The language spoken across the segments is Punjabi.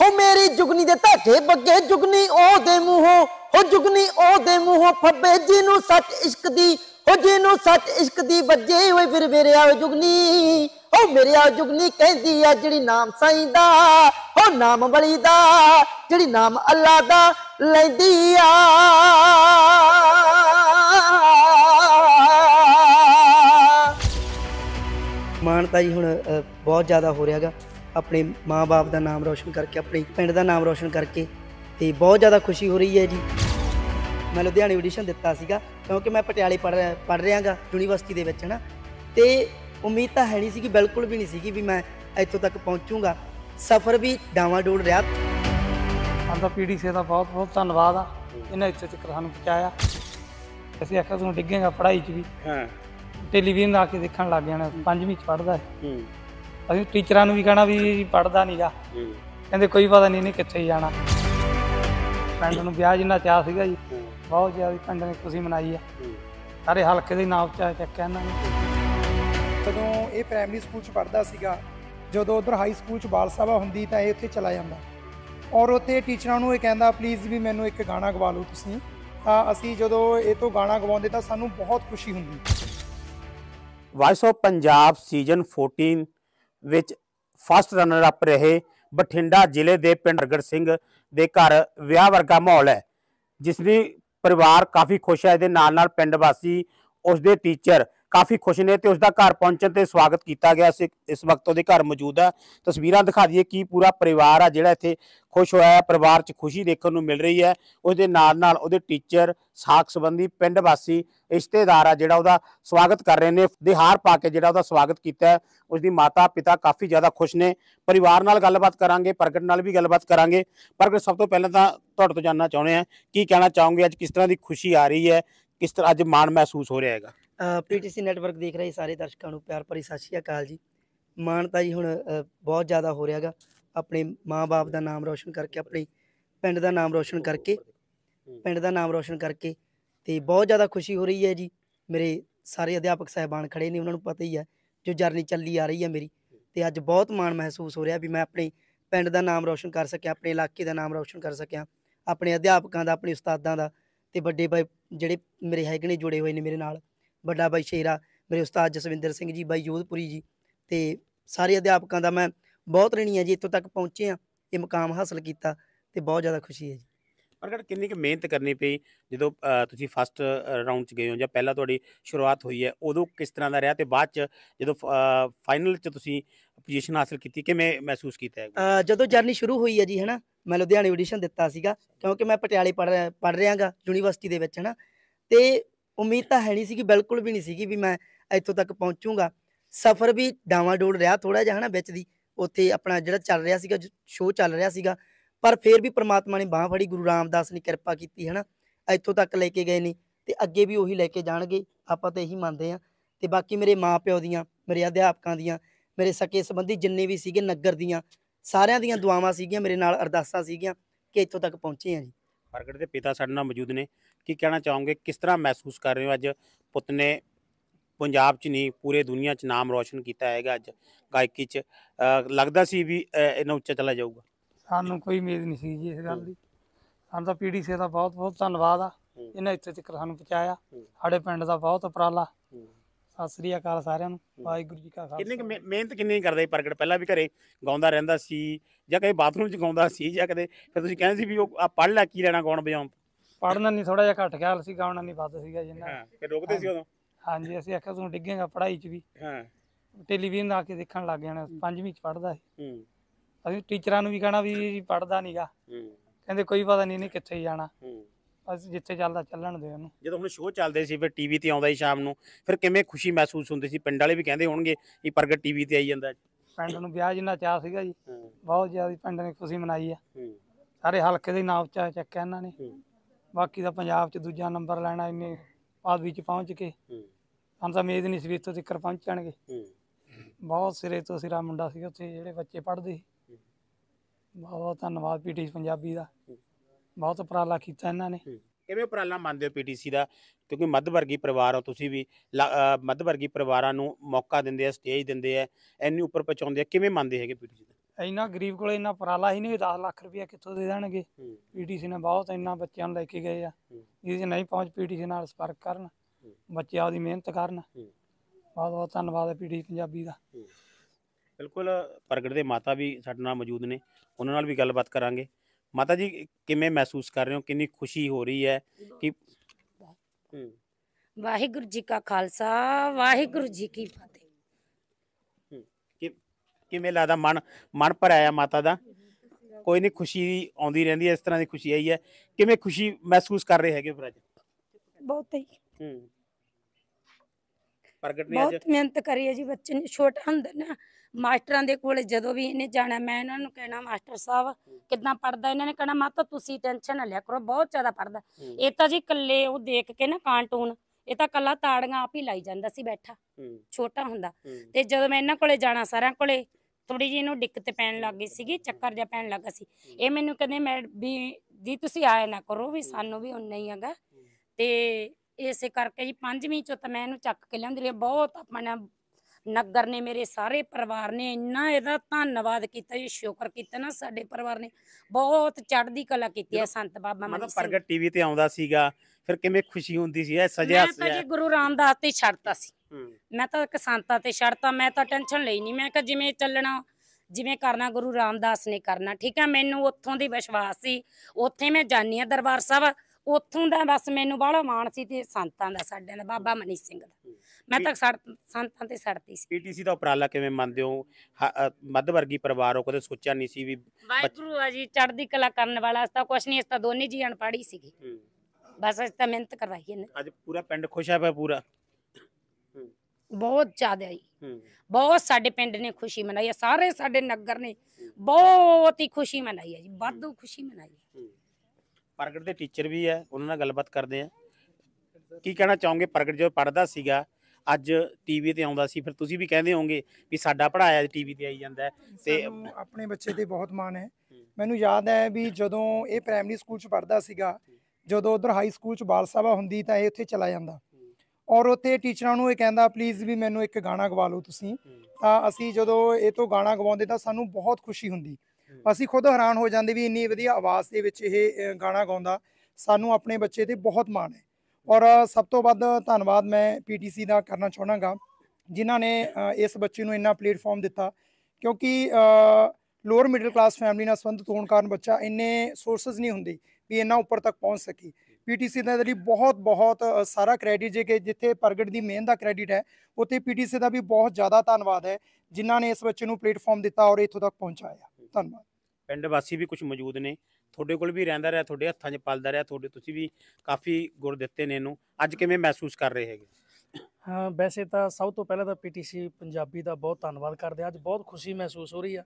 ਹੋ ਮੇਰੀ ਜੁਗਨੀ ਦੇ ਧਾਕੇ ਬੱਗੇ ਜੁਗਨੀ ਉਹ ਦੇ ਮੂੰਹੋਂ ਹੋ ਜੁਗਨੀ ਉਹ ਦੇ ਮੂੰਹੋਂ ਫੱਬੇ ਜਿਹਨੂੰ ਸੱਚ ਇਸ਼ਕ ਦੀ ਹੋ ਜਿਹਨੂੰ ਸੱਚ ਇਸ਼ਕ ਦੀ ਵੱਜੇ ਹੋਏ ਫਿਰ ਮੇਰੇ ਆਓ ਜੁਗਨੀ ਹੋ ਮੇਰੇ ਆ ਜੁਗਨੀ ਕਹਿੰਦੀ ਆ ਜਿਹੜੀ ਨਾਮ ਸਾਈਂ ਦਾ ਹੋ ਨਾਮ ਬਲੀ ਦਾ ਜਿਹੜੀ ਨਾਮ ਅੱਲਾ ਦਾ ਲੈਂਦੀ ਆ ਮਾਨਤਾ ਜੀ ਹੁਣ ਬਹੁਤ ਜ਼ਿਆਦਾ ਹੋ ਰਿਹਾਗਾ ਆਪਣੇ ਮਾਪੇ ਦਾ ਨਾਮ ਰੌਸ਼ਨ ਕਰਕੇ ਆਪਣੇ ਪਿੰਡ ਦਾ ਨਾਮ ਰੌਸ਼ਨ ਕਰਕੇ ਤੇ ਬਹੁਤ ਜ਼ਿਆਦਾ ਖੁਸ਼ੀ ਹੋ ਰਹੀ ਹੈ ਜੀ ਮੈਂ ਲੁਧਿਆਣੇ ਐਡੀਸ਼ਨ ਦਿੱਤਾ ਸੀਗਾ ਕਿਉਂਕਿ ਮੈਂ ਪਟਿਆਲੇ ਪੜ ਪੜ ਰਿਹਾਗਾ ਯੂਨੀਵਰਸਿਟੀ ਦੇ ਵਿੱਚ ਹਨਾ ਤੇ ਉਮੀਦ ਤਾਂ ਹੈ ਨਹੀਂ ਸੀ ਕਿ ਬਿਲਕੁਲ ਵੀ ਨਹੀਂ ਸੀਗੀ ਵੀ ਮੈਂ ਇੱਥੋਂ ਤੱਕ ਪਹੁੰਚੂਗਾ ਸਫ਼ਰ ਵੀ ਡੋਲ ਰਿਹਾ ਆਂਦਾ ਪੀਡੀਸੀ ਦਾ ਬਹੁਤ ਬਹੁਤ ਧੰਨਵਾਦ ਆ ਇਹਨੇ ਇੱਥੇ ਤੱਕ ਸਾਨੂੰ ਪਹੁੰਚਾਇਆ ਅਸੀਂ ਆਖਿਆ ਤੁਹਾਨੂੰ ਡਿੱਗੇਗਾ ਪੜਾਈ 'ਚ ਵੀ ਹਾਂ ਟੈਲੀਵਿਜ਼ਨ ਆ ਕੇ ਦੇਖਣ ਲੱਗ ਜਾਣਾ ਪੰਜਵੀਂ 'ਚ ਪੜਦਾ ਹੂੰ ਅਸੀਂ ਟੀਚਰਾਂ ਨੂੰ ਵੀ ਕਹਣਾ ਵੀ ਪੜਦਾ ਨਹੀਂਗਾ ਕਹਿੰਦੇ ਕੋਈ ਪਤਾ ਨਹੀਂ ਨਹੀਂ ਕਿੱਥੇ ਜਾਣਾ ਪਿੰਡ ਨੂੰ ਵਿਆਹ ਜਿੰਨਾ ਚਾਹ ਸੀਗਾ ਜੀ ਬਹੁਤ ਜ਼ਿਆਦਾ ਪਿੰਡ ਨੇ ਖੁਸ਼ੀ ਮਨਾਈ ਆ ਸਾਰੇ ਹਲਕੇ ਦੇ ਨਾਮ ਚਾਹ ਚੱਕਿਆ ਇਹਨਾਂ ਨੇ ਜਦੋਂ ਇਹ ਪ੍ਰਾਇਮਰੀ ਸਕੂਲ ਚ ਪੜਦਾ ਸੀਗਾ ਜਦੋਂ ਉਧਰ ਹਾਈ ਸਕੂਲ ਚ ਬਾਲ ਸਭਾ ਹੁੰਦੀ ਤਾਂ ਇਹ ਉੱਥੇ ਚਲਾ ਜਾਂਦਾ ਔਰ ਉੱਥੇ ਟੀਚਰਾਂ ਨੂੰ ਇਹ ਕਹਿੰਦਾ ਪਲੀਜ਼ ਵੀ ਮੈਨੂੰ ਇੱਕ ਗਾਣਾ ਗਵਾ ਲਓ ਤੁਸੀਂ ਤਾਂ ਅਸੀਂ ਜਦੋਂ ਇਹ ਤੋਂ ਗਾਣਾ ਗਵਾਉਂਦੇ ਤਾਂ ਸਾਨੂੰ ਬਹੁਤ ਖੁਸ਼ੀ ਹੁੰਦੀ ਵਾਇਸ ਆਫ ਪੰਜਾਬ ਸੀਜ਼ਨ 14 ਵਿੱਚ ਫਸਟ ਰਨਰ ਅਪ ਰਹੇ ਬਠਿੰਡਾ ਜ਼ਿਲ੍ਹੇ ਦੇ ਪਿੰਡ ਰਗੜ ਸਿੰਘ ਦੇ ਘਰ ਵਿਆਹ ਵਰਗਾ ਮਾਹੌਲ ਹੈ ਜਿਸ ਦੀ ਪਰਿਵਾਰ ਕਾਫੀ ਖੁਸ਼ ਹੈ ਇਹਦੇ ਨਾਲ ਨਾਲ ਪਿੰਡ ਵਾਸੀ ਉਸ ਦੇ ਟੀਚਰ ਕਾਫੀ ਖੁਸ਼ ਨੇ ਤੇ ਉਸ ਦਾ ਘਰ ਪਹੁੰਚਣ ਤੇ ਸਵਾਗਤ ਕੀਤਾ ਗਿਆ ਸੀ ਇਸ ਵਕਤ ਉਹਦੇ ਘਰ ਮੌਜੂਦ ਹੈ ਤਸਵੀਰਾਂ ਦਿਖਾ ਦਈਏ ਕਿ ਪੂਰਾ ਪਰਿਵਾਰ ਆ ਜਿਹੜਾ ਇੱਥੇ ਖੁਸ਼ ਹੋਇਆ ਹੈ ਪਰਿਵਾਰ 'ਚ ਖੁਸ਼ੀ ਦੇਖਣ ਨੂੰ ਮਿਲ ਰਹੀ ਹੈ ਉਹਦੇ ਨਾਲ ਨਾਲ ਉਹਦੇ ਟੀਚਰ ਸਾਖ ਸੰਬੰਧੀ ਪਿੰਡ ਵਾਸੀ ਰਿਸ਼ਤੇਦਾਰ ਆ ਜਿਹੜਾ ਉਹਦਾ ਸਵਾਗਤ ਕਰ ਰਹੇ ਨੇ ਦਿਹਾਰ ਪਾ ਕੇ ਜਿਹੜਾ ਉਹਦਾ ਸਵਾਗਤ ਕੀਤਾ ਹੈ ਦੀ ਮਾਤਾ ਪਿਤਾ ਕਾਫੀ ਜ਼ਿਆਦਾ ਖੁਸ਼ ਨੇ ਪਰਿਵਾਰ ਨਾਲ ਗੱਲਬਾਤ ਕਰਾਂਗੇ ਪ੍ਰਗਟ ਨਾਲ ਵੀ ਗੱਲਬਾਤ ਕਰਾਂਗੇ ਪਰ ਸਭ ਤੋਂ ਪਹਿਲਾਂ ਤਾਂ ਤੁਹਾਡੇ ਤੋਂ ਜਾਨਣਾ ਚਾਹੁੰਦੇ ਆ ਕੀ ਕਹਿਣਾ ਚਾਹੋਗੇ ਅੱਜ ਕਿਸ ਤਰ੍ਹਾਂ ਦੀ ਖੁਸ਼ੀ ਆ ਰਹੀ ਹੈ ਕਿਸ ਤਰ੍ਹਾਂ ਅੱਜ ਮਾਣ ਮਹਿਸੂਸ ਹੋ ਰਿਹਾ ਹੈਗਾ ਪੀਟੀਸੀ ਨੈਟਵਰਕ ਦੇਖ ਰਹੇ ਸਾਰੇ ਦਰਸ਼ਕਾਂ ਨੂੰ ਪਿਆਰ ਭਰੀ ਸਤਿ ਸ਼੍ਰੀ ਅਕਾਲ ਜੀ ਮਾਨਤਾ ਜੀ ਹੁਣ ਬਹੁਤ ਜ਼ਿਆਦਾ ਹੋ ਰਿਹਾਗਾ ਆਪਣੇ ਮਾਪੇ ਦਾ ਨਾਮ ਰੋਸ਼ਨ ਕਰਕੇ ਆਪਣੇ ਪਿੰਡ ਦਾ ਨਾਮ ਰੋਸ਼ਨ ਕਰਕੇ ਪਿੰਡ ਦਾ ਨਾਮ ਰੋਸ਼ਨ ਕਰਕੇ ਤੇ ਬਹੁਤ ਜ਼ਿਆਦਾ ਖੁਸ਼ੀ ਹੋ ਰਹੀ ਹੈ ਜੀ ਮੇਰੇ ਸਾਰੇ ਅਧਿਆਪਕ ਸਹਿਬਾਨ ਖੜੇ ਨੇ ਉਹਨਾਂ ਨੂੰ ਪਤਾ ਹੀ ਹੈ ਜੋ ਜਰਨੀ ਚੱਲੀ ਆ ਰਹੀ ਹੈ ਮੇਰੀ ਤੇ ਅੱਜ ਬਹੁਤ ਮਾਣ ਮਹਿਸੂਸ ਹੋ ਰਿਹਾ ਵੀ ਮੈਂ ਆਪਣੇ ਪਿੰਡ ਦਾ ਨਾਮ ਰੋਸ਼ਨ ਕਰ ਸਕਿਆ ਆਪਣੇ ਇਲਾਕੇ ਦਾ ਨਾਮ ਰੋਸ਼ਨ ਕਰ ਸਕਿਆ ਆਪਣੇ ਅਧਿਆਪਕਾਂ ਦਾ ਆਪਣੇ ਉਸਤਾਦਾਂ ਦਾ ਤੇ ਵੱਡੇ ਭਾਈ ਜਿਹੜੇ ਮੇਰੇ ਹੈਗਣੇ ਜੁੜੇ ਹੋਏ ਨੇ ਮੇਰੇ ਨਾਲ ਵੱਡਾ ਬਾਈ ਸ਼ੇਰਾ ਮੇਰੇ ਉਸਤਾਦ ਜਸਵਿੰਦਰ ਸਿੰਘ ਜੀ ਬਾਈ ਜੋਧਪੁਰੀ ਜੀ ਤੇ ਸਾਰੇ ਅਧਿਆਪਕਾਂ ਦਾ ਮੈਂ ਬਹੁਤ ਰਣੀ ਹੈ ਜੀ ਇੱਥੋਂ ਤੱਕ ਪਹੁੰਚੇ ਆ ਇਹ ਮੁਕਾਮ ਹਾਸਲ ਕੀਤਾ ਤੇ ਬਹੁਤ ਜ਼ਿਆਦਾ ਖੁਸ਼ੀ ਹੈ ਜੀ ਪ੍ਰਗਟ ਕਿੰਨੀ ਕਿ ਮਿਹਨਤ ਕਰਨੀ ਪਈ ਜਦੋਂ ਤੁਸੀਂ ਫਸਟ ਰਾਉਂਡ ਚ ਗਏ ਹੋ ਜਾਂ ਪਹਿਲਾਂ ਤੁਹਾਡੀ ਸ਼ੁਰੂਆਤ ਹੋਈ ਹੈ ਉਦੋਂ ਕਿਸ ਤਰ੍ਹਾਂ ਦਾ ਰਿਹਾ ਤੇ ਬਾਅਦ ਚ ਜਦੋਂ ਫਾਈਨਲ ਚ ਤੁਸੀਂ ਪੋਜੀਸ਼ਨ ਹਾਸਲ ਕੀਤੀ ਕਿਵੇਂ ਮਹਿਸੂਸ ਕੀਤਾ ਹੈ ਜਦੋਂ ਜਰਨੀ ਸ਼ੁਰੂ ਹੋਈ ਹੈ ਜੀ ਹਨਾ ਮੈਂ ਲੁਧਿਆਣੇ ਐਡੀਸ਼ਨ ਦਿੱਤਾ ਸੀਗਾ ਕਿਉਂਕਿ ਮੈਂ ਪਟਿਆਲੇ ਪੜ ਪੜ ਰਿਆਂਗਾ ਯੂਨੀਵਰਸਿਟੀ ਦੇ ਵਿੱਚ ਹਨਾ ਤੇ ਉਮੀਦ ਤਾਂ ਹੈ ਨਹੀਂ ਸੀ ਕਿ ਬਿਲਕੁਲ ਵੀ ਨਹੀਂ ਸੀਗੀ ਵੀ ਮੈਂ ਇੱਥੋਂ ਤੱਕ ਪਹੁੰਚੂਗਾ ਸਫ਼ਰ ਵੀ ਡੋੜ ਰਿਹਾ ਥੋੜਾ ਜਿਹਾ ਹਨਾ ਵਿੱਚ ਦੀ ਉੱਥੇ ਆਪਣਾ ਜਿਹੜਾ ਚੱਲ ਰਿਹਾ ਸੀਗਾ ਸ਼ੋਅ ਚੱਲ ਰਿਹਾ ਸੀਗਾ ਪਰ ਫੇਰ ਵੀ ਪ੍ਰਮਾਤਮਾ ਨੇ ਬਾਹ ਫੜੀ ਗੁਰੂ ਰਾਮਦਾਸ ਨੇ ਕਿਰਪਾ ਕੀਤੀ ਹਨਾ ਇੱਥੋਂ ਤੱਕ ਲੈ ਕੇ ਗਏ ਨੇ ਤੇ ਅੱਗੇ ਵੀ ਉਹੀ ਲੈ ਕੇ ਜਾਣਗੇ ਆਪਾਂ ਤਾਂ ਇਹੀ ਮੰਨਦੇ ਆ ਤੇ ਬਾਕੀ ਮੇਰੇ ਮਾਪਿਓ ਦੀਆਂ ਮੇਰੇ ਅਧਿਆਪਕਾਂ ਦੀਆਂ ਮੇਰੇ ਸਕੇ ਸੰਬੰਧੀ ਜਿੰਨੇ ਵੀ ਸੀਗੇ ਨਗਰ ਦੀਆਂ ਸਾਰਿਆਂ ਦੀਆਂ ਦੁਆਵਾਂ ਸੀਗੀਆਂ ਮੇਰੇ ਨਾਲ ਅਰਦਾਸਾਂ ਸੀਗੀਆਂ ਕਿ ਇੱਥੋਂ ਤੱਕ ਪਹੁੰਚੇ ਆ ਜੀ ਪ੍ਰਗਟ ਦੇ ਪਿਤਾ ਸਾਡੇ ਨਾਲ ਮੌਜੂਦ ਨੇ ਕੀ ਕਹਿਣਾ ਚਾਹੋਗੇ ਕਿਸ ਤਰ੍ਹਾਂ ਮਹਿਸੂਸ ਕਰ ਰਹੇ ਹੋ ਅੱਜ ਪੁੱਤ ਨੇ ਪੰਜਾਬ 'ਚ ਨਹੀਂ ਪੂਰੇ ਦੁਨੀਆ 'ਚ ਨਾਮ ਰੋਸ਼ਨ ਕੀਤਾ ਹੈਗਾ ਅੱਜ ਗਾਇਕੀ 'ਚ ਲੱਗਦਾ ਸੀ ਵੀ ਇਹਨਾਂ ਉੱਚਾ ਚਲਾ ਜਾਊਗਾ ਸਾਨੂੰ ਕੋਈ ਉਮੀਦ ਨਹੀਂ ਸੀ ਜੀ ਇਸ ਗੱਲ ਦੀ ਸਾਨੂੰ ਤਾਂ ਪੀਡੀਸੀ ਦਾ ਬਹੁਤ ਬਹੁਤ ਧੰਨਵਾਦ ਆ ਇਹਨੇ ਇੱਥੇ ਤੱਕ ਸਾਨੂੰ ਪਹੁੰਚਾਇਆ ਸਾਡੇ ਪਿੰਡ ਦਾ ਬਹੁਤ ਉਪਰਾਲਾ ਸਤਿ ਸ੍ਰੀ ਅਕਾਲ ਸਾਰਿਆਂ ਨੂੰ ਵਾਹਿਗੁਰੂ ਜੀ ਕਾ ਖਾਲਸਾ ਕਿੰਨੀ ਮਿਹਨਤ ਕਿੰਨੀ ਕਰਦੇ ਪ੍ਰਗਟ ਪਹਿਲਾਂ ਵੀ ਘਰੇ ਗਾਉਂਦਾ ਰਹਿੰਦਾ ਸੀ ਜਾਂ ਕਦੇ ਬਾਥਰੂਮ 'ਚ ਗਾਉਂਦਾ ਸੀ ਜਾਂ ਕਦੇ ਫਿਰ ਤੁਸੀਂ ਕਹਿੰਦੇ ਸੀ ਵੀ ਉਹ ਆ ਪੜ ਲੈ ਕੀ ਲੈਣਾ ਗਾਉਣ ਵਜਾਉਣ ਪੜਨਾਂ ਨਹੀਂ ਥੋੜਾ ਜਿਹਾ ਘੱਟ ਖਿਆਲ ਸੀ ਗਾਉਣਾ ਨਹੀਂ ਵੱਧ ਸੀਗਾ ਜਿੰਨਾ ਹਾਂ ਫਿਰ ਰੁਕਦੇ ਸੀ ਉਦੋਂ ਹਾਂਜੀ ਅਸੀਂ ਆਖਿਆ ਤੋਂ ਡਿੱਗੇਗਾ ਪੜਾਈ 'ਚ ਵੀ ਹਾਂ ਟੈਲੀਵਿਜ਼ਨ ਆ ਕੇ ਦੇਖਣ ਲੱਗ ਜਾਣਾ ਪੰਜਵੀਂ 'ਚ ਪੜਦਾ ਸੀ ਹੂੰ ਅਸੀਂ ਟੀਚਰਾਂ ਨੂੰ ਵੀ ਕਹਣਾ ਵੀ ਪੜਦਾ ਨਹੀਂਗਾ ਹੂੰ ਕਹਿੰਦੇ ਕੋਈ ਪਤਾ ਨਹੀਂ ਨੇ ਕਿੱਥੇ ਜਾਣਾ ਹੂੰ ਅਸੀਂ ਜਿੱਥੇ ਚੱਲਦਾ ਚੱਲਣ ਦੇ ਉਹਨੂੰ ਜਦੋਂ ਹੁਣ ਸ਼ੋਅ ਚੱਲਦੇ ਸੀ ਫਿਰ ਟੀਵੀ ਤੇ ਆਉਂਦਾ ਸੀ ਸ਼ਾਮ ਨੂੰ ਫਿਰ ਕਿਵੇਂ ਖੁਸ਼ੀ ਮਹਿਸੂਸ ਹੁੰਦੀ ਸੀ ਪਿੰਡ ਵਾਲੇ ਵੀ ਕਹਿੰਦੇ ਹੋਣਗੇ ਇਹ ਪ੍ਰਗਟ ਟੀਵੀ ਤੇ ਆਈ ਜਾਂਦਾ ਪਿੰਡ ਨੂੰ ਵਿਆਹ ਜਿੰਨਾ ਚਾਹ ਸੀਗਾ ਜੀ ਬਹੁਤ ਜ਼ਿਆਦਾ ਪਿੰਡ ਨੇ ਖੁਸ਼ੀ ਮਨਾਈ ਆ ਸਾਰੇ ਹਲਕੇ ਦੇ ਨਾਮ ਚੱਕਿਆ ਇਹਨਾਂ ਨੇ ਬਾਕੀ ਦਾ ਪੰਜਾਬ 'ਚ ਦੂਜਾ ਨੰਬਰ ਲੈਣਾ ਇੰਨੇ ਪਦਵੀ 'ਚ ਪਹੁੰਚ ਕੇ ਹਾਂ ਤਾਂ ਉਮੀਦ ਨਹੀਂ ਸੀ ਵੀ ਇੱਥੋਂ ਤੱਕ ਪਹੁੰਚਣਗੇ ਬਹੁਤ ਸਿਰੇ ਤੋਂ ਸਿਰਾ ਮੁੰਡਾ ਸੀ ਉੱਥੇ ਜਿਹੜੇ ਬੱਚੇ ਪੜ੍ਹਦੇ ਬਹੁਤ ਬਹੁਤ ਧੰਨਵਾਦ ਪੀਟੀਸੀ ਪੰਜਾਬੀ ਦਾ ਬਹੁਤ ਉਪਰਾਲਾ ਕੀਤਾ ਇਹਨਾਂ ਨੇ ਕਿਵੇਂ ਉਪਰਾਲਾ ਮੰਨਦੇ ਹੋ ਪੀਟੀਸੀ ਦਾ ਕਿਉਂਕਿ ਮੱਧ ਵਰਗੀ ਪਰਿਵਾਰ ਹੋ ਤੁਸੀਂ ਵੀ ਮੱਧ ਵਰਗੀ ਪਰਿਵਾਰਾਂ ਨੂੰ ਮੌਕਾ ਦਿੰਦੇ ਆ ਸਟੇਜ ਦਿੰਦੇ ਆ ਇੰਨੀ ਉੱਪਰ ਪਹੁੰਚਾਉਂਦੇ ਆ ਕਿਵੇਂ ਮੰਨਦੇ ਹੈਗੇ ਪੀਟੀਸੀ ਇੰਨਾ ਗਰੀਬ ਕੋਲੇ ਇੰਨਾ ਪਰਾਲਾ ਹੀ ਨਹੀਂ 10 ਲੱਖ ਰੁਪਏ ਕਿੱਥੋਂ ਦੇ ਦੇਣਗੇ ਪੀਟੀਸੀ ਨੇ ਬਹੁਤ ਇੰਨਾ ਬੱਚਿਆਂ ਨੂੰ ਲੈ ਕੇ ਗਏ ਆ ਜਿਹਦੇ ਨਹੀਂ ਪਹੁੰਚ ਪੀਟੀਸੀ ਨਾਲ ਸੰਪਰਕ ਕਰਨ ਬੱਚੇ ਆਪਦੀ ਮਿਹਨਤ ਕਰਨ ਬਹੁਤ ਬਹੁਤ ਧੰਨਵਾਦ ਹੈ ਪੀਟੀ ਪੰਜਾਬੀ ਦਾ ਬਿਲਕੁਲ ਪ੍ਰਗਟ ਦੇ ਮਾਤਾ ਵੀ ਸਾਡੇ ਨਾਲ ਮੌਜੂਦ ਨੇ ਉਹਨਾਂ ਨਾਲ ਵੀ ਗੱਲਬਾਤ ਕਰਾਂਗੇ ਮਾਤਾ ਜੀ ਕਿਵੇਂ ਮਹਿਸੂਸ ਕਰ ਰਹੇ ਹੋ ਕਿੰਨੀ ਖੁਸ਼ੀ ਹੋ ਰਹੀ ਹੈ ਕਿ ਵਾਹਿਗੁਰੂ ਜੀ ਕਾ ਖਾਲਸਾ ਵਾਹਿਗੁਰੂ ਜੀ ਕੀ ਫਤਿਹ ਕਿਵੇਂ ਲੱਗਦਾ ਮਨ ਮਨ ਭਰਿਆ ਮਾਤਾ ਦਾ ਕੋਈ ਨਹੀਂ ਖੁਸ਼ੀ ਆਉਂਦੀ ਰਹਿੰਦੀ ਇਸ ਤਰ੍ਹਾਂ ਦੀ ਖੁਸ਼ੀ ਆਈ ਹੈ ਕਿਵੇਂ ਖੁਸ਼ੀ ਮਹਿਸੂਸ ਕਰ ਰਹੇ ਹੈਗੇ ਫਿਰ ਅੱਜ ਬਹੁਤ ਹੀ ਹੂੰ ਪ੍ਰਗਟ ਨਹੀਂ ਅੱਜ ਬਹੁਤ ਮਿਹਨਤ ਕਰੀ ਹੈ ਜੀ ਬੱਚੇ ਨੇ ਛੋਟਾ ਹੁੰਦਾ ਨਾ ਮਾਸਟਰਾਂ ਦੇ ਕੋਲ ਜਦੋਂ ਵੀ ਇਹਨੇ ਜਾਣਾ ਮੈਂ ਇਹਨਾਂ ਨੂੰ ਕਹਿਣਾ ਮਾਸਟਰ ਸਾਹਿਬ ਕਿਦਾਂ ਪੜਦਾ ਇਹਨਾਂ ਨੇ ਕਹਿਣਾ ਮਾਤਾ ਤੁਸੀਂ ਟੈਨਸ਼ਨ ਨਾ ਲਿਆ ਕਰੋ ਬਹੁਤ ਜ਼ਿਆਦਾ ਪੜਦਾ ਇਹ ਤਾਂ ਜੀ ਇਕੱਲੇ ਉਹ ਦੇਖ ਕੇ ਨਾ ਕਾਰਟੂਨ ਇਹ ਤਾਂ ਕੱਲਾ ਤਾੜੀਆਂ ਆਪ ਹੀ ਲਾਈ ਜਾਂਦਾ ਸੀ ਬੈਠਾ ਹੂੰ, ਛੋਟਾ ਹੁੰਦਾ ਤੇ ਜਦੋਂ ਮੈਂ ਇਹਨਾਂ ਕੋਲੇ ਜਾਣਾ ਸਾਰਿਆਂ ਕੋਲੇ ਥੋੜੀ ਜਿਹੀ ਇਹਨੂੰ ਦਿੱਕਤ ਪੈਣ ਲੱਗ ਗਈ ਸੀਗੀ ਚੱਕਰ ਜਿਹਾ ਪੈਣ ਲੱਗਾ ਸੀ ਇਹ ਮੈਨੂੰ ਕਹਿੰਦੇ ਮੈਂ ਵੀ ਦੀ ਤੁਸੀਂ ਆਇਆ ਨਾ ਕਰੋ ਵੀ ਸਾਨੂੰ ਵੀ ਉਨਾ ਹੀ ਹੈਗਾ ਤੇ ਇਸੇ ਕਰਕੇ ਜੀ ਪੰਜਵੀਂ ਚੋਂ ਤਾਂ ਮੈਂ ਇਹਨੂੰ ਚੱਕ ਕੇ ਲਿਆਂਦੀ ਰਹੀ ਬਹੁਤ ਆਪਣਾ ਨਗਰ ਨੇ ਮੇਰੇ ਸਾਰੇ ਪਰਿਵਾਰ ਨੇ ਇੰਨਾ ਇਹਦਾ ਧੰਨਵਾਦ ਕੀਤਾ ਜੀ ਸ਼ੁਕਰ ਕੀਤਾ ਨਾ ਸਾਡੇ ਪਰਿਵਾਰ ਨੇ ਬਹੁਤ ਚੜ੍ਹਦੀ ਕਲਾ ਕੀਤੀ ਹੈ ਸੰਤ ਬਾਬਾ ਮਤਲਬ ਪ੍ਰਗਟ ਟੀਵੀ ਤੇ ਆਉਂਦਾ ਸੀਗਾ ਫਿਰ ਕਿਵੇਂ ਖੁਸ਼ੀ ਹੁੰਦੀ ਸੀ ਇਹ ਸਜਿਆ ਮੈਂ ਤਾਂ ਜੀ ਗੁਰੂ ਰਾਮਦਾਸ ਤੇ ਛੱਡਤਾ ਸੀ ਮੈਂ ਤਾਂ ਕਿਸਾਨਤਾ ਤੇ ਛੜਤਾ ਮੈਂ ਤਾਂ ਟੈਨਸ਼ਨ ਲਈ ਨਹੀਂ ਮੈਂ ਕਿ ਜਿਵੇਂ ਚੱਲਣਾ ਜਿਵੇਂ ਕਰਨਾ ਗੁਰੂ ਰਾਮਦਾਸ ਨੇ ਕਰਨਾ ਠੀਕ ਹੈ ਮੈਨੂੰ ਉੱਥੋਂ ਦੀ ਵਿਸ਼ਵਾਸ ਸੀ ਉੱਥੇ ਮੈਂ ਜਾਣੀ ਆ ਦਰਬਾਰ ਸਾਹਿਬ ਉੱਥੋਂ ਦਾ ਬਸ ਮੈਨੂੰ ਬਾਲਾ ਮਾਣ ਸੀ ਤੇ ਸੰਤਾਂ ਦਾ ਸਾਡਿਆਂ ਦਾ ਬਾਬਾ ਮਨੀ ਸਿੰਘ ਦਾ ਮੈਂ ਤਾਂ ਸੰਤਾਂ ਤੇ ਸੜਦੀ ਸੀ ਪੀਟੀਸੀ ਦਾ ਉਪਰਾਲਾ ਕਿਵੇਂ ਮੰਨਦੇ ਹੋ ਮੱਧ ਵਰਗੀ ਪਰਿਵਾਰ ਹੋ ਕਦੇ ਸੋਚਿਆ ਨਹੀਂ ਸੀ ਵੀ ਵਾਹਿਗੁਰੂ ਆ ਜੀ ਚੜ੍ਹਦੀ ਕਲਾ ਕਰਨ ਵਾਲਾ ਇਸ ਤਾਂ ਕੁਛ ਨਹੀਂ ਇਸ ਤਾਂ ਦੋਨੇ ਜੀ ਅਨਪੜ੍ਹ ਹੀ ਸੀਗੇ ਬਸ ਇਸ ਤਾਂ ਮਿਹਨਤ ਕਰਵਾਈ ਇਹਨੇ ਅੱਜ ਪੂਰਾ ਪਿੰਡ ਖੁਸ਼ ਹੈ ਪੂਰਾ ਬਹੁਤ ਜ਼ਿਆਦਾ ਹੀ ਬਹੁਤ ਸਾਡੇ ਪਿੰਡ ਨੇ ਖੁਸ਼ੀ ਮਨਾਈ ਹੈ ਸਾਰੇ ਸਾਡੇ ਨਗਰ ਨੇ ਬਹੁਤ ਹੀ ਖੁਸ਼ੀ ਮਨਾਈ ਹੈ ਜੀ ਵਾਧੂ ਖੁਸ਼ੀ ਮਨਾਈ ਹੈ ਪ੍ਰਗਟ ਦੇ ਟੀਚਰ ਵੀ ਹੈ ਉਹਨਾਂ ਨਾਲ ਗੱਲਬਾਤ ਕਰਦੇ ਆ ਕੀ ਕਹਿਣਾ ਚਾਹੋਗੇ ਪ੍ਰਗਟ ਜੋ ਪੜਦਾ ਸੀਗਾ ਅੱਜ ਟੀਵੀ ਤੇ ਆਉਂਦਾ ਸੀ ਫਿਰ ਤੁਸੀਂ ਵੀ ਕਹਿੰਦੇ ਹੋਵੋਗੇ ਵੀ ਸਾਡਾ ਪੜਾਇਆ ਟੀਵੀ ਤੇ ਆਈ ਜਾਂਦਾ ਤੇ ਆਪਣੇ ਬੱਚੇ ਤੇ ਬਹੁਤ ਮਾਣ ਹੈ ਮੈਨੂੰ ਯਾਦ ਹੈ ਵੀ ਜਦੋਂ ਇਹ ਪ੍ਰਾਇਮਰੀ ਸਕੂਲ ਚ ਪੜਦਾ ਸੀਗਾ ਜਦੋਂ ਉਧਰ ਹਾਈ ਸਕੂਲ ਚ ਬਾਲ ਸਭਾ ਹੁੰਦੀ ਤਾਂ ਇਹ ਉੱਥੇ ਚਲਾ ਜਾਂਦਾ ਔਰ ਉਥੇ ਟੀਚਰਾਂ ਨੂੰ ਇਹ ਕਹਿੰਦਾ ਪਲੀਜ਼ ਵੀ ਮੈਨੂੰ ਇੱਕ ਗਾਣਾ ਗਵਾ ਲਓ ਤੁਸੀਂ ਤਾਂ ਅਸੀਂ ਜਦੋਂ ਇਹ ਤੋਂ ਗਾਣਾ ਗਵਾਉਂਦੇ ਤਾਂ ਸਾਨੂੰ ਬਹੁਤ ਖੁਸ਼ੀ ਹੁੰਦੀ ਅਸੀਂ ਖੁਦ ਹੈਰਾਨ ਹੋ ਜਾਂਦੇ ਵੀ ਇੰਨੀ ਵਧੀਆ ਆਵਾਜ਼ ਦੇ ਵਿੱਚ ਇਹ ਗਾਣਾ ਗਾਉਂਦਾ ਸਾਨੂੰ ਆਪਣੇ ਬੱਚੇ ਤੇ ਬਹੁਤ ਮਾਣ ਹੈ ਔਰ ਸਭ ਤੋਂ ਵੱਧ ਧੰਨਵਾਦ ਮੈਂ ਪੀਟੀਸੀ ਦਾ ਕਰਨਾ ਚਾਹਣਾਗਾ ਜਿਨ੍ਹਾਂ ਨੇ ਇਸ ਬੱਚੇ ਨੂੰ ਇੰਨਾ ਪਲੇਟਫਾਰਮ ਦਿੱਤਾ ਕਿਉਂਕਿ ਲੋਅਰ ਮਿਡਲ ਕਲਾਸ ਫੈਮਿਲੀ ਨਾਲ ਸੰਬੰਧਿਤ ਹੋਣ ਕਾਰਨ ਬੱਚਾ ਇੰਨੇ ਸੋਰਸਸ ਨਹੀਂ ਹੁੰਦੇ ਵੀ ਇੰਨਾ ਉੱਪਰ ਤੱਕ ਪਹੁੰਚ ਸਕੇ ਪੀਟੀਸੀ ਦਾ ਜਿਹੜੀ ਲਈ ਬਹੁਤ ਬਹੁਤ ਸਾਰਾ ਕ੍ਰੈਡਿਟ ਜੇ ਕਿ ਜਿੱਥੇ ਪ੍ਰਗਟ ਦੀ ਮਿਹਨਤ ਦਾ ਕ੍ਰੈਡਿਟ ਹੈ ਉੱਥੇ ਪੀਟੀਸੀ ਦਾ ਵੀ ਬਹੁਤ ਜ਼ਿਆਦਾ ਧੰਨਵਾਦ ਹੈ ਜਿਨ੍ਹਾਂ ਨੇ ਇਸ ਬੱਚੇ ਨੂੰ ਪਲੇਟਫਾਰਮ ਦਿੱਤਾ ਔਰ ਇੱਥੋਂ ਤੱਕ ਪਹੁੰਚਾਇਆ ਧੰਨਵਾਦ ਪਿੰਡ ਵਾਸੀ ਵੀ ਕੁਝ ਮੌਜੂਦ ਨੇ ਤੁਹਾਡੇ ਕੋਲ ਵੀ ਰਹਿੰਦਾ ਰਿਹਾ ਤੁਹਾਡੇ ਹੱਥਾਂ 'ਚ ਪਲਦਾ ਰਿਹਾ ਤੁਹਾਡੇ ਤੁਸੀਂ ਵੀ ਕਾਫੀ ਗੁਰ ਦਿੱਤੇ ਨੇ ਇਹਨੂੰ ਅੱਜ ਕਿਵੇਂ ਮਹਿਸੂਸ ਕਰ ਰਹੇ ਹੈਗੇ ਹਾਂ ਵੈਸੇ ਤਾਂ ਸਭ ਤੋਂ ਪਹਿਲਾਂ ਤਾਂ ਪੀਟੀਸੀ ਪੰਜਾਬੀ ਦਾ ਬਹੁਤ ਧੰਨਵਾਦ ਕਰਦੇ ਅੱਜ ਬਹੁਤ ਖੁਸ਼ੀ ਮਹਿਸੂਸ ਹੋ ਰਹੀ ਆ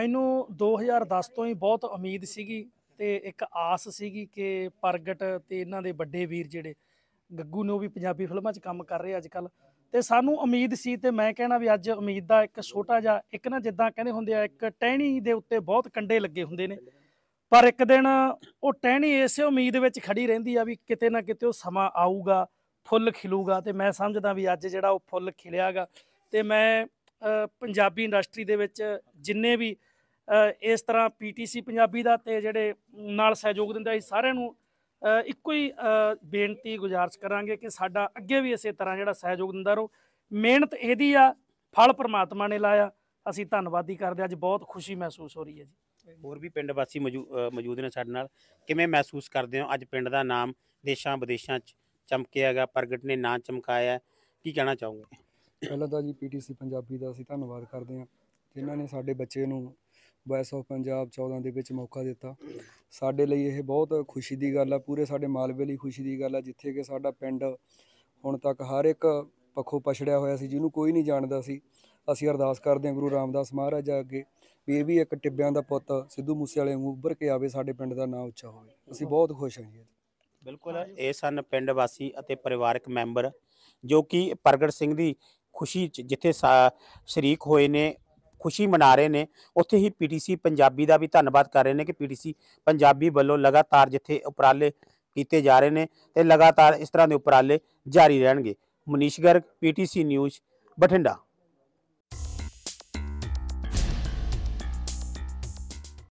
ਮੈਨੂੰ 2010 ਤੋਂ ਹੀ ਬਹੁਤ ਉਮੀਦ ਸੀਗੀ ਤੇ ਇੱਕ ਆਸ ਸੀਗੀ ਕਿ ਪ੍ਰਗਟ ਤੇ ਇਹਨਾਂ ਦੇ ਵੱਡੇ ਵੀਰ ਜਿਹੜੇ ਗੱਗੂ ਨੇ ਉਹ ਵੀ ਪੰਜਾਬੀ ਫਿਲਮਾਂ 'ਚ ਕੰਮ ਕਰ ਰਹੇ ਅੱਜ ਕੱਲ ਤੇ ਸਾਨੂੰ ਉਮੀਦ ਸੀ ਤੇ ਮੈਂ ਕਹਿਣਾ ਵੀ ਅੱਜ ਉਮੀਦ ਦਾ ਇੱਕ ਛੋਟਾ ਜਿਹਾ ਇੱਕ ਨਾ ਜਿੱਦਾਂ ਕਹਿੰਦੇ ਹੁੰਦੇ ਆ ਇੱਕ ਟਹਿਣੀ ਦੇ ਉੱਤੇ ਬਹੁਤ ਕੰਡੇ ਲੱਗੇ ਹੁੰਦੇ ਨੇ ਪਰ ਇੱਕ ਦਿਨ ਉਹ ਟਹਿਣੀ ਇਸੇ ਉਮੀਦ ਵਿੱਚ ਖੜੀ ਰਹਿੰਦੀ ਆ ਵੀ ਕਿਤੇ ਨਾ ਕਿਤੇ ਉਹ ਸਮਾਂ ਆਊਗਾ ਫੁੱਲ ਖਿਲੂਗਾ ਤੇ ਮੈਂ ਸਮਝਦਾ ਵੀ ਅੱਜ ਜਿਹੜਾ ਉਹ ਫੁੱਲ ਖਿਲਿਆਗਾ ਤੇ ਮੈਂ ਪੰਜਾਬੀ ਇੰਡਸਟਰੀ ਦੇ ਵਿੱਚ ਜਿੰਨੇ ਵੀ ਇਸ ਤਰ੍ਹਾਂ ਪੀਟੀਸੀ ਪੰਜਾਬੀ ਦਾ ਤੇ ਜਿਹੜੇ ਨਾਲ ਸਹਿਯੋਗ ਦਿੰਦਾ ਆ ਸਾਰਿਆਂ ਨੂੰ ਇੱਕੋ ਹੀ ਬੇਨਤੀ ਗੁਜ਼ਾਰਿਸ਼ ਕਰਾਂਗੇ ਕਿ ਸਾਡਾ ਅੱਗੇ ਵੀ ਇਸੇ ਤਰ੍ਹਾਂ ਜਿਹੜਾ ਸਹਿਯੋਗ ਦਿੰਦਾ ਰਹੋ ਮਿਹਨਤ ਇਹਦੀ ਆ ਫਲ ਪ੍ਰਮਾਤਮਾ ਨੇ ਲਾਇਆ ਅਸੀਂ ਧੰਨਵਾਦੀ ਕਰਦੇ ਅੱਜ ਬਹੁਤ ਖੁਸ਼ੀ ਮਹਿਸੂਸ ਹੋ ਰਹੀ ਹੈ ਜੀ ਹੋਰ ਵੀ ਪਿੰਡ ਵਾਸੀ ਮੌਜੂਦ ਨੇ ਸਾਡੇ ਨਾਲ ਕਿਵੇਂ ਮਹਿਸੂਸ ਕਰਦੇ ਹੋ ਅੱਜ ਪਿੰਡ ਦਾ ਨਾਮ ਦੇਸ਼ਾਂ ਵਿਦੇਸ਼ਾਂ 'ਚ ਚਮਕਿਆਗਾ ਪ੍ਰਗਟ ਨੇ ਨਾਂ ਚਮਕਾਇਆ ਕੀ ਕਹਿਣਾ ਚਾਹੋਗੇ ਪਹਿਲਾਂ ਤਾਂ ਜੀ ਪੀਟੀਸੀ ਪੰਜਾਬੀ ਦਾ ਅਸੀਂ ਧੰਨਵਾਦ ਕਰਦੇ ਹਾਂ ਜਿਨ੍ਹਾਂ ਨੇ ਸਾਡੇ ਬੱਚੇ ਨੂੰ ਵਾਇਸ ਆਫ ਪੰਜਾਬ 14 ਦੇ ਵਿੱਚ ਮੌਕਾ ਦਿੱਤਾ ਸਾਡੇ ਲਈ ਇਹ ਬਹੁਤ ਖੁਸ਼ੀ ਦੀ ਗੱਲ ਆ ਪੂਰੇ ਸਾਡੇ ਮਾਲਵੇ ਲਈ ਖੁਸ਼ੀ ਦੀ ਗੱਲ ਆ ਜਿੱਥੇ ਕਿ ਸਾਡਾ ਪਿੰਡ ਹੁਣ ਤੱਕ ਹਰ ਇੱਕ ਪੱਖੋਂ ਪਛੜਿਆ ਹੋਇਆ ਸੀ ਜਿਹਨੂੰ ਕੋਈ ਨਹੀਂ ਜਾਣਦਾ ਸੀ ਅਸੀਂ ਅਰਦਾਸ ਕਰਦੇ ਹਾਂ ਗੁਰੂ ਰਾਮਦਾਸ ਮਹਾਰਾਜ ਅੱਗੇ ਵੀ ਇਹ ਵੀ ਇੱਕ ਟਿੱਬਿਆਂ ਦਾ ਪੁੱਤ ਸਿੱਧੂ ਮੂਸੇ ਵਾਲੇ ਨੂੰ ਉੱਭਰ ਕੇ ਆਵੇ ਸਾਡੇ ਪਿੰਡ ਦਾ ਨਾਮ ਉੱਚਾ ਹੋਵੇ ਅਸੀਂ ਬਹੁਤ ਖੁਸ਼ ਹਾਂ ਜੀ ਬਿਲਕੁਲ ਇਹ ਸਨ ਪਿੰਡ ਵਾਸੀ ਅਤੇ ਪਰਿਵਾਰਕ ਮੈਂਬਰ ਜੋ ਕਿ ਪ੍ਰਗਟ ਸਿੰਘ ਦੀ ਖੁਸ਼ੀ ਚ ਜਿੱਥੇ ਸ਼ਰੀਕ ਹੋਏ ਨੇ ਖੁਸ਼ੀ ਮਨਾ ਰਹੇ ਨੇ ਉੱਥੇ ਹੀ ਪੀਟੀਸੀ ਪੰਜਾਬੀ ਦਾ ਵੀ ਧੰਨਵਾਦ ਕਰ ਰਹੇ ਨੇ ਕਿ ਪੀਟੀਸੀ ਪੰਜਾਬੀ ਵੱਲੋਂ ਲਗਾਤਾਰ ਜਿੱਥੇ ਉਪਰਾਲੇ ਕੀਤੇ ਜਾ ਰਹੇ ਨੇ ਤੇ ਲਗਾਤਾਰ ਇਸ ਤਰ੍ਹਾਂ ਦੇ ਉਪਰਾਲੇ ਜਾਰੀ ਰਹਿਣਗੇ ਮਨੀਸ਼ ਗਰਗ ਪੀਟੀਸੀ ਨਿਊਜ਼ ਬਠਿੰਡਾ